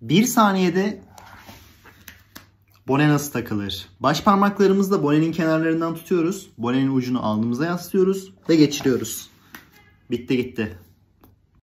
Bir saniyede bone nasıl takılır? Baş parmaklarımızla bonenin kenarlarından tutuyoruz. Bonenin ucunu alnımıza yaslıyoruz ve geçiriyoruz. Bitti gitti.